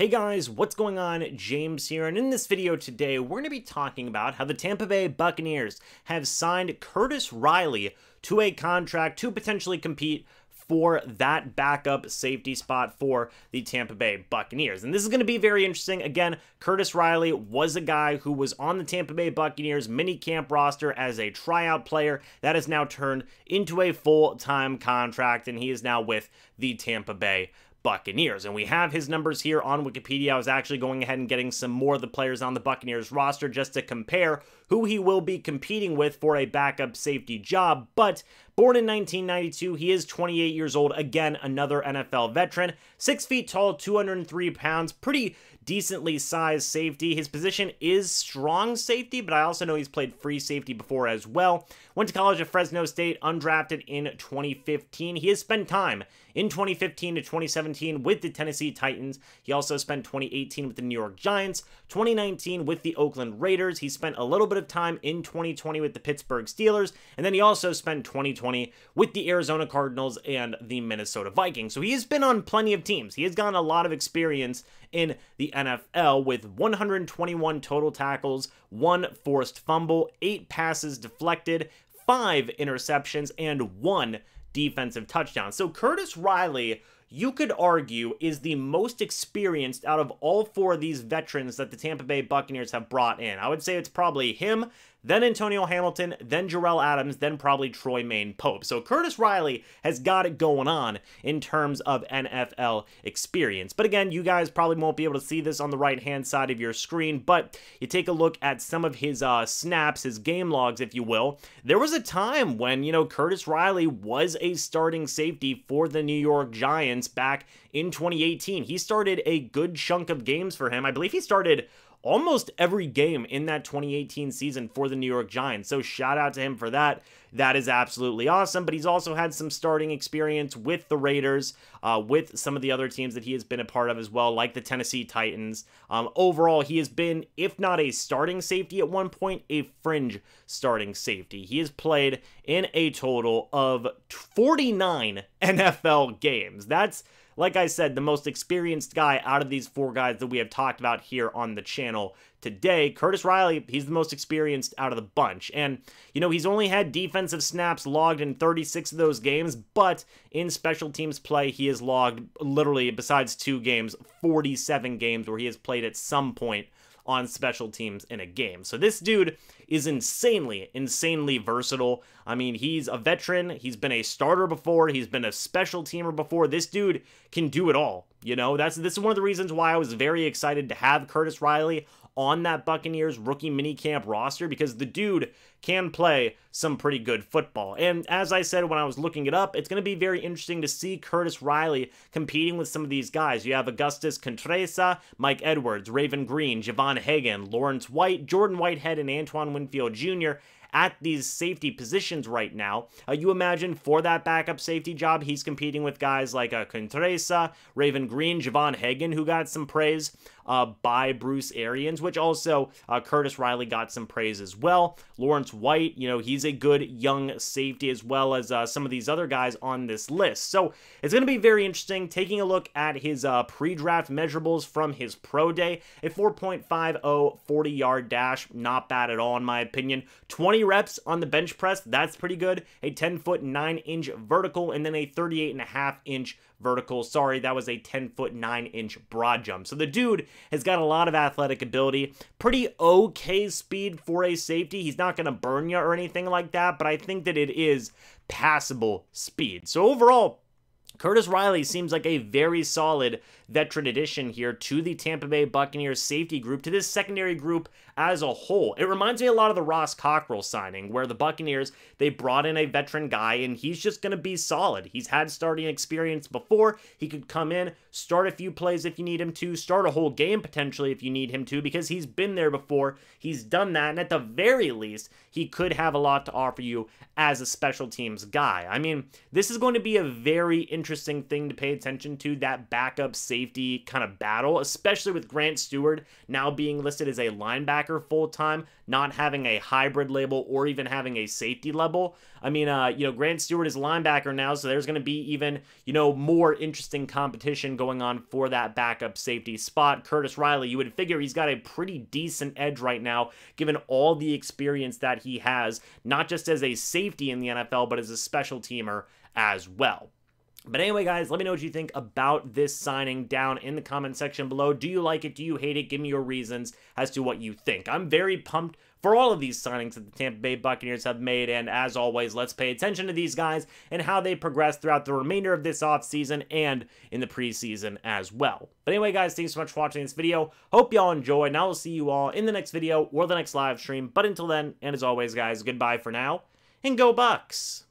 Hey guys, what's going on? James here, and in this video today, we're going to be talking about how the Tampa Bay Buccaneers have signed Curtis Riley to a contract to potentially compete for that backup safety spot for the Tampa Bay Buccaneers. And this is going to be very interesting. Again, Curtis Riley was a guy who was on the Tampa Bay Buccaneers mini camp roster as a tryout player. That has now turned into a full time contract, and he is now with the Tampa Bay Buccaneers. And we have his numbers here on Wikipedia. I was actually going ahead and getting some more of the players on the Buccaneers roster just to compare who he will be competing with for a backup safety job. But Born in 1992, he is 28 years old. Again, another NFL veteran. Six feet tall, 203 pounds, pretty decently sized safety. His position is strong safety, but I also know he's played free safety before as well. Went to college at Fresno State, undrafted in 2015. He has spent time in 2015 to 2017 with the Tennessee Titans. He also spent 2018 with the New York Giants, 2019 with the Oakland Raiders. He spent a little bit of time in 2020 with the Pittsburgh Steelers, and then he also spent 2020 2020 with the Arizona Cardinals and the Minnesota Vikings. So he's been on plenty of teams. He has gotten a lot of experience in the NFL with 121 total tackles, one forced fumble, eight passes deflected, five interceptions, and one defensive touchdown. So Curtis Riley you could argue is the most experienced out of all four of these veterans that the Tampa Bay Buccaneers have brought in. I would say it's probably him, then Antonio Hamilton, then Jarrell Adams, then probably Troy Maine Pope. So Curtis Riley has got it going on in terms of NFL experience. But again, you guys probably won't be able to see this on the right-hand side of your screen, but you take a look at some of his uh, snaps, his game logs, if you will. There was a time when, you know, Curtis Riley was a starting safety for the New York Giants back in 2018. He started a good chunk of games for him. I believe he started almost every game in that 2018 season for the New York Giants. So shout out to him for that. That is absolutely awesome. But he's also had some starting experience with the Raiders, uh, with some of the other teams that he has been a part of as well, like the Tennessee Titans. Um, overall, he has been, if not a starting safety at one point, a fringe starting safety. He has played in a total of 49 NFL games. That's like I said, the most experienced guy out of these four guys that we have talked about here on the channel today. Curtis Riley, he's the most experienced out of the bunch. And, you know, he's only had defensive snaps logged in 36 of those games, but in special teams play, he has logged literally, besides two games, 47 games where he has played at some point on special teams in a game. So this dude is insanely, insanely versatile. I mean, he's a veteran. He's been a starter before. He's been a special teamer before. This dude can do it all. You know, that's this is one of the reasons why I was very excited to have Curtis Riley on that Buccaneers rookie minicamp roster because the dude can play some pretty good football. And as I said when I was looking it up, it's going to be very interesting to see Curtis Riley competing with some of these guys. You have Augustus Contresa, Mike Edwards, Raven Green, Javon Hagan, Lawrence White, Jordan Whitehead, and Antoine Winfield Jr at these safety positions right now. Uh, you imagine for that backup safety job, he's competing with guys like uh, Raven Green, Javon Hagen, who got some praise uh, by Bruce Arians, which also uh, Curtis Riley got some praise as well. Lawrence White, you know, he's a good young safety as well as uh, some of these other guys on this list. So it's going to be very interesting taking a look at his uh, pre draft measurables from his pro day. A 4.50 40 yard dash, not bad at all, in my opinion. 20 reps on the bench press, that's pretty good. A 10 foot 9 inch vertical, and then a 38 and a half inch vertical. Sorry, that was a 10 foot 9 inch broad jump. So the dude has got a lot of athletic ability. Pretty okay speed for a safety. He's not going to burn you or anything like that, but I think that it is passable speed. So overall, Curtis Riley seems like a very solid veteran addition here to the Tampa Bay Buccaneers safety group, to this secondary group as a whole. It reminds me a lot of the Ross Cockrell signing, where the Buccaneers, they brought in a veteran guy, and he's just going to be solid. He's had starting experience before. He could come in, start a few plays if you need him to, start a whole game potentially if you need him to, because he's been there before. He's done that, and at the very least, he could have a lot to offer you as a special teams guy. I mean, this is going to be a very interesting thing to pay attention to, that backup safety safety kind of battle, especially with Grant Stewart now being listed as a linebacker full time, not having a hybrid label or even having a safety level. I mean, uh, you know, Grant Stewart is linebacker now, so there's going to be even, you know, more interesting competition going on for that backup safety spot. Curtis Riley, you would figure he's got a pretty decent edge right now, given all the experience that he has, not just as a safety in the NFL, but as a special teamer as well. But anyway, guys, let me know what you think about this signing down in the comment section below. Do you like it? Do you hate it? Give me your reasons as to what you think. I'm very pumped for all of these signings that the Tampa Bay Buccaneers have made. And as always, let's pay attention to these guys and how they progress throughout the remainder of this offseason and in the preseason as well. But anyway, guys, thanks so much for watching this video. Hope y'all enjoy, and I will see you all in the next video or the next live stream. But until then, and as always, guys, goodbye for now, and go Bucks!